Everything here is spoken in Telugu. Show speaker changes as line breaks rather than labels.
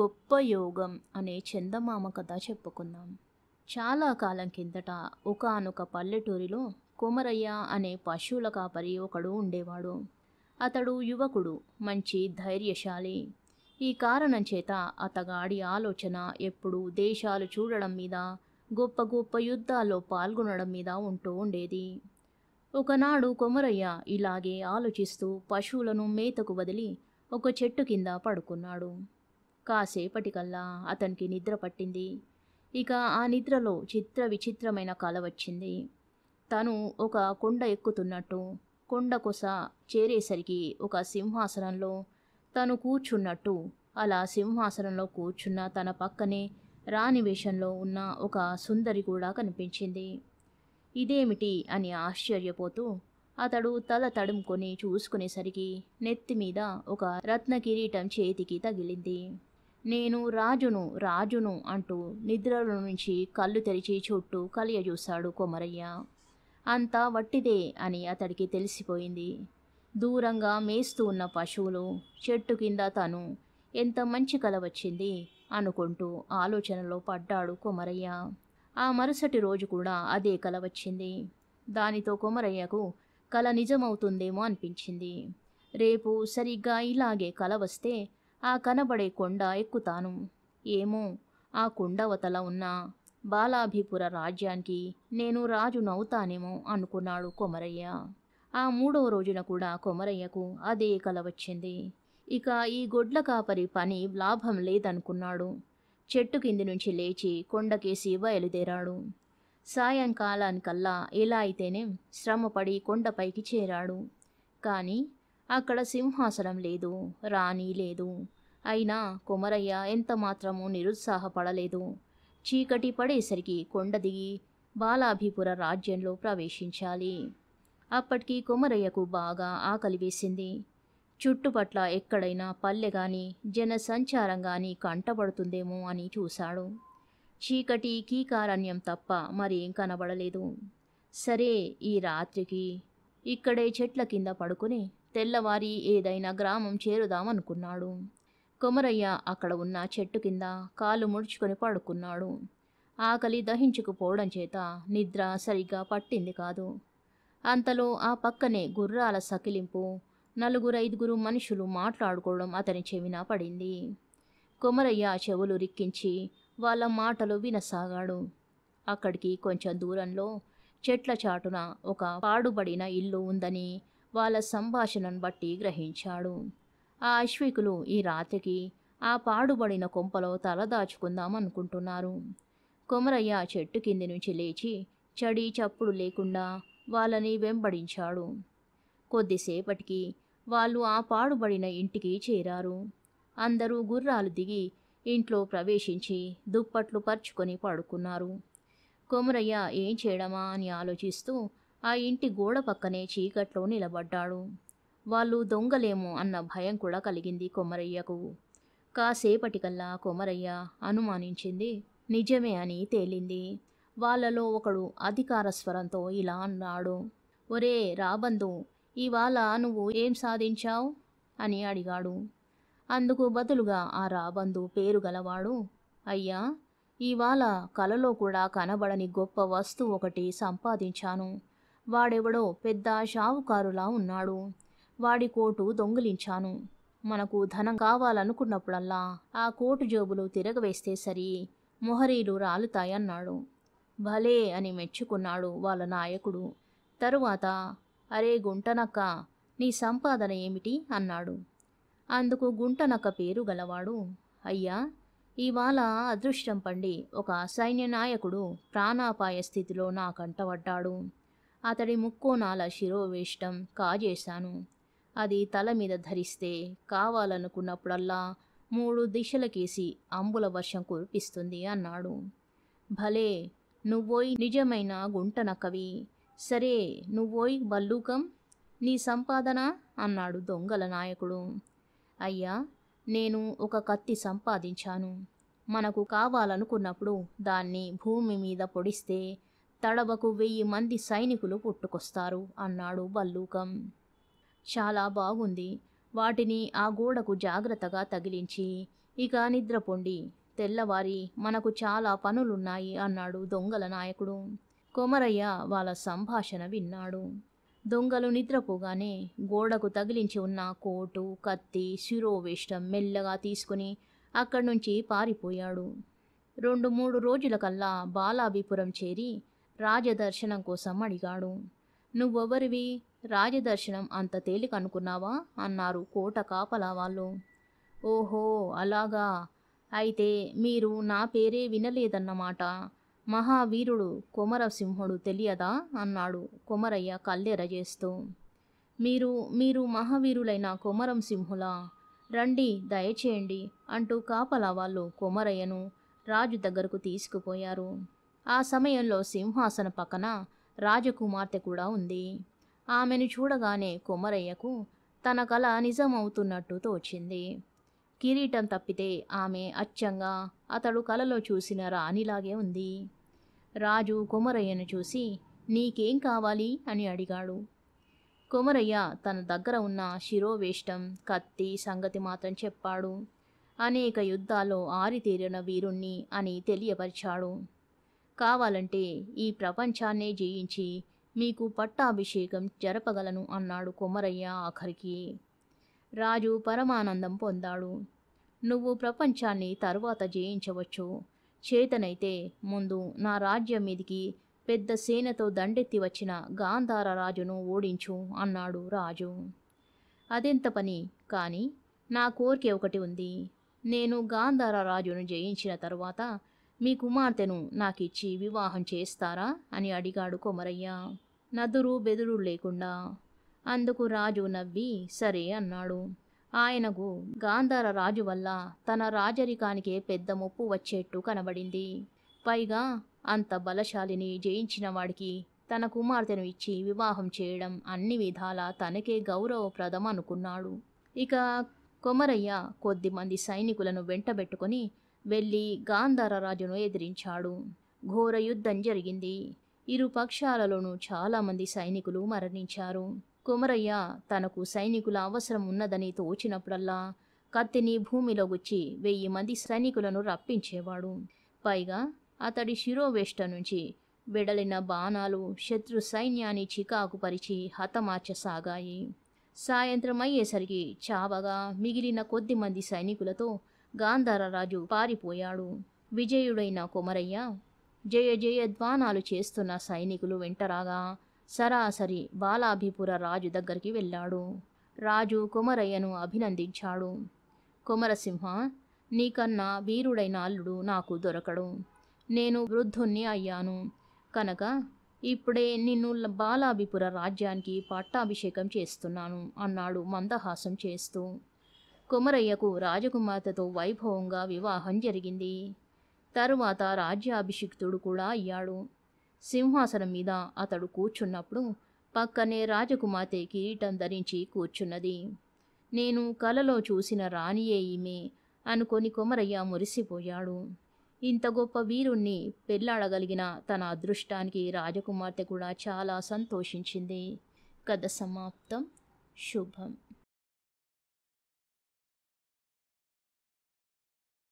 గొప్ప యోగం అనే చందమామ కథ చెప్పుకుందాం చాలా కాలం కిందట ఒకనొక పల్లెటూరిలో కుమరయ్య అనే పశువుల కాపరి ఒకడు ఉండేవాడు అతడు యువకుడు మంచి ధైర్యశాలి ఈ కారణం చేత అతగాడి ఆలోచన ఎప్పుడు దేశాలు చూడడం మీద గొప్ప గొప్ప యుద్ధాల్లో పాల్గొనడం మీద ఉంటూ ఉండేది ఒకనాడు కొమరయ్య ఇలాగే ఆలోచిస్తూ పశువులను మేతకు వదిలి ఒక చెట్టు కింద పడుకున్నాడు కాసేపటికల్లా అతనికి నిద్ర పట్టింది ఇక ఆ నిద్రలో చిత్ర విచిత్రమైన కల వచ్చింది తను ఒక కొండ ఎక్కుతున్నట్టు కొండ కొస చేరేసరికి ఒక సింహాసనంలో తను కూర్చున్నట్టు అలా సింహాసనంలో కూర్చున్న తన పక్కనే రాణి వేషంలో ఉన్న ఒక సుందరి కూడా కనిపించింది ఇదేమిటి అని ఆశ్చర్యపోతూ అతడు తల తడుముకొని చూసుకునేసరికి నెత్తి మీద ఒక రత్న కిరీటం చేతికి తగిలింది నేను రాజును రాజును అంటూ నిద్రలో నుంచి కళ్ళు తెరిచి చుట్టూ కలియజూశాడు కొమరయ్య అంతా వట్టిదే అని అతడికి తెలిసిపోయింది దూరంగా మేస్తూ ఉన్న పశువులు చెట్టు కింద తను ఎంత మంచి కల వచ్చింది అనుకుంటూ ఆలోచనలో పడ్డాడు కొమరయ్య ఆ మరుసటి రోజు కూడా అదే కల వచ్చింది దానితో కొమరయ్యకు కల నిజమవుతుందేమో అనిపించింది రేపు సరిగ్గా ఇలాగే కల వస్తే ఆ కనబడే కొండ ఎక్కుతాను ఏమో ఆ కొండవతల ఉన్న బాలాభిపుర రాజ్యానికి నేను రాజునవుతానేమో అనుకున్నాడు కొమరయ్య ఆ మూడవ రోజున కూడా కొమరయ్యకు అదే కల వచ్చింది ఇక ఈ గొడ్ల కాపరి పని లాభం లేదనుకున్నాడు చెట్టు కింది నుంచి లేచి కొండకేసి బయలుదేరాడు సాయంకాలానికల్లా ఎలా అయితేనే శ్రమపడి కొండపైకి చేరాడు కానీ అక్కడ సింహాసనం లేదు రాణి లేదు అయినా కొమరయ్య ఎంత మాత్రమూ నిరుత్సాహపడలేదు చీకటి పడేసరికి కొండ దిగి బాలాభిపుర రాజ్యంలో ప్రవేశించాలి అప్పటికి కొమరయ్యకు బాగా ఆకలి వేసింది చుట్టుపట్ల ఎక్కడైనా పల్లె జన జనసంచారం కానీ కంటబడుతుందేమో అని చూశాడు చీకటి కీకారణ్యం తప్ప మరేం కనబడలేదు సరే ఈ రాత్రికి ఇక్కడే చెట్ల కింద పడుకుని తెల్లవారి ఏదైనా గ్రామం చేరుదామనుకున్నాడు కొమరయ్య అక్కడ ఉన్న చెట్టు కింద కాలు ముడుచుకొని పడుకున్నాడు ఆకలి దహించుకుపోవడం చేత నిద్ర సరిగ్గా పట్టింది కాదు అంతలో ఆ పక్కనే గుర్రాల సకిలింపు నలుగురు ఐదుగురు మనుషులు మాట్లాడుకోవడం అతని చెవిన పడింది కొమరయ్య చెవులు రిక్కించి వాళ్ళ మాటలు వినసాగాడు అక్కడికి కొంచెం దూరంలో చెట్ల చాటున ఒక పాడుబడిన ఇల్లు ఉందని వాళ్ళ సంభాషణను బట్టి గ్రహించాడు ఆ అశ్వికులు ఈ రాత్రికి ఆ పాడుబడిన కొంపలో తలదాచుకుందాం అనుకుంటున్నారు కొమరయ్య చెట్టు కింది నుంచి లేచి చడి చప్పుడు లేకుండా వాళ్ళని వెంబడించాడు కొద్దిసేపటికి వాళ్ళు ఆ పాడుబడిన ఇంటికి చేరారు అందరూ గుర్రాలు దిగి ఇంట్లో ప్రవేశించి దుప్పట్లు పరుచుకొని పడుకున్నారు కొమరయ్య ఏం చేయడమా అని ఆలోచిస్తూ ఆ ఇంటి గోడ పక్కనే చీకట్లో నిలబడ్డాడు వాళ్ళు దొంగలేము అన్న భయం కూడా కలిగింది కొమరయ్యకు కాసేపటికల్లా కొమరయ్య అనుమానించింది నిజమే అని తేలింది వాళ్ళలో ఒకడు అధికార స్వరంతో ఇలా అన్నాడు ఒరే రాబందు ఇవాళ నువ్వు ఏం సాధించావు అని అడిగాడు అందుకు బదులుగా ఆ రాబందు పేరు గలవాడు అయ్యా ఇవాళ కలలో కూడా కనబడని గొప్ప వస్తువు ఒకటి సంపాదించాను వాడెవడో పెద్ద షావుకారులా ఉన్నాడు వాడి కోటు దొంగిలించాను మనకు ధనం కావాలనుకున్నప్పుడల్లా ఆ కోటు జేబులు తిరగవేస్తే సరి మొహరీలు రాలుతాయన్నాడు భలే అని మెచ్చుకున్నాడు వాళ్ళ నాయకుడు తరువాత అరే గుంటనక్క నీ సంపాదన ఏమిటి అన్నాడు అందుకు గుంటనక్క పేరు గలవాడు అయ్యా ఇవాళ అదృష్టం పండి ఒక సైన్య నాయకుడు ప్రాణాపాయ స్థితిలో నాకంటబడ్డాడు అతడి శిరో శిరోవేష్టం కాజేశాను అది తల మీద ధరిస్తే కావాలనుకున్నప్పుడల్లా మూడు దిశలకేసి అంబుల వర్షం కురిపిస్తుంది అన్నాడు భలే నువ్వోయ్ నిజమైన కవి సరే నువ్వోయ్ బల్లూకం నీ సంపాదన అన్నాడు దొంగల నాయకుడు అయ్యా నేను ఒక కత్తి సంపాదించాను మనకు కావాలనుకున్నప్పుడు దాన్ని భూమి మీద పొడిస్తే తడబకు వెయ్యి మంది సైనికులు పుట్టుకొస్తారు అన్నాడు బల్లూకం చాలా బాగుంది వాటిని ఆ గోడకు జాగ్రత్తగా తగిలించి ఇక నిద్రపొండి తెల్లవారి మనకు చాలా పనులున్నాయి అన్నాడు దొంగల నాయకుడు కొమరయ్య వాళ్ళ సంభాషణ విన్నాడు దొంగలు నిద్రపోగానే గోడకు తగిలించి ఉన్న కోటు కత్తి శిరోవేష్టం మెల్లగా తీసుకుని అక్కడి నుంచి పారిపోయాడు రెండు మూడు రోజులకల్లా బాలాభిపురం చేరి రాజదర్శనం కోసం అడిగాడు నువ్వెవరివి రాజదర్శనం అంత తేలిక అనుకున్నావా అన్నారు కోట కాపలా వాళ్ళు ఓహో అలాగా అయితే మీరు నా పేరే వినలేదన్నమాట మహావీరుడు కొమరసింహుడు తెలియదా అన్నాడు కొమరయ్య కల్లెర చేస్తూ మీరు మీరు మహావీరులైన కొమరం సింహులా రండి దయచేయండి అంటూ కాపలా వాళ్ళు కొమరయ్యను రాజు దగ్గరకు తీసుకుపోయారు ఆ సమయంలో సింహాసన పక్కన రాజకుమార్తె కూడా ఉంది ఆమెను చూడగానే కొమరయ్యకు తన కళ నిజమవుతున్నట్టు తోచింది కిరీటం తప్పితే ఆమె అచ్చంగా అతడు కలలో చూసిన రాణిలాగే ఉంది రాజు కొమరయ్యను చూసి నీకేం కావాలి అని అడిగాడు కొమరయ్య తన దగ్గర ఉన్న శిరోవేష్టం కత్తి సంగతి మాత్రం చెప్పాడు అనేక యుద్ధాల్లో ఆరితేరిన వీరుణ్ణి అని తెలియపరిచాడు కావాలంటే ఈ ప్రపంచాన్నే జయించి మీకు పట్టాభిషేకం జరపగలను అన్నాడు కొమరయ్య ఆఖరికి రాజు పరమానందం పొందాడు నువ్వు ప్రపంచాన్ని తరువాత జయించవచ్చు చేతనైతే ముందు నా రాజ్యం మీదికి పెద్ద సేనతో దండెత్తి వచ్చిన గాంధార రాజును ఓడించు అన్నాడు రాజు అదెంత పని కానీ నా కోరిక ఒకటి ఉంది నేను గాంధార రాజును జయించిన తర్వాత మీ కుమార్తెను నాకిచ్చి వివాహం చేస్తారా అని అడిగాడు కొమరయ్య నదురు బెదురు లేకుండా అందుకు రాజు నవ్వి సరే అన్నాడు ఆయనకు గాంధార రాజు వల్ల తన రాజరికానికే పెద్ద ముప్పు వచ్చేట్టు కనబడింది పైగా అంత బలశాలిని జయించిన వాడికి తన కుమార్తెను ఇచ్చి వివాహం చేయడం అన్ని విధాలా తనకే గౌరవప్రదం అనుకున్నాడు ఇక కొమరయ్య కొద్దిమంది సైనికులను వెంటబెట్టుకొని వెళ్ళి గాంధార రాజును ఎదిరించాడు ఘోర యుద్ధం జరిగింది ఇరు పక్షాలలోనూ చాలామంది సైనికులు మరణించారు కుమరయ్య తనకు సైనికుల అవసరం ఉన్నదని తోచినప్పుడల్లా కత్తిని భూమిలో గుచ్చి వెయ్యి మంది సైనికులను రప్పించేవాడు పైగా అతడి శిరోవేష్ట నుంచి వెడలిన బాణాలు శత్రు సైన్యాన్ని చికాకుపరిచి హతమార్చసాగాయి సాయంత్రం అయ్యేసరికి చావగా మిగిలిన కొద్ది మంది సైనికులతో గాంధారరాజు పారిపోయాడు విజయుడైన కొమరయ్య జయ జయధ్వానాలు చేస్తున్న సైనికులు వెంటరాగా సరాసరి బాలాభిపుర రాజు దగ్గరికి వెళ్ళాడు రాజు కొమరయ్యను అభినందించాడు కొమరసింహ నీకన్నా వీరుడైన అల్లుడు నాకు దొరకడు నేను వృద్ధుణ్ణి అయ్యాను కనుక ఇప్పుడే నిన్ను బాలాభిపుర రాజ్యానికి పట్టాభిషేకం చేస్తున్నాను అన్నాడు మందహాసం చేస్తూ కుమరయ్యకు రాజకుమార్తెతో వైభవంగా వివాహం జరిగింది తరువాత రాజ్యాభిషిక్తుడు కూడా అయ్యాడు సింహాసనం మీద అతడు కూర్చున్నప్పుడు పక్కనే రాజకుమార్తె కిరీటం ధరించి కూర్చున్నది నేను కలలో చూసిన రాణియే ఈమె అనుకొని కొమరయ్య మురిసిపోయాడు ఇంత గొప్ప వీరుణ్ణి పెళ్ళాడగలిగిన తన అదృష్టానికి రాజకుమార్తె కూడా చాలా సంతోషించింది కథ సమాప్తం శుభం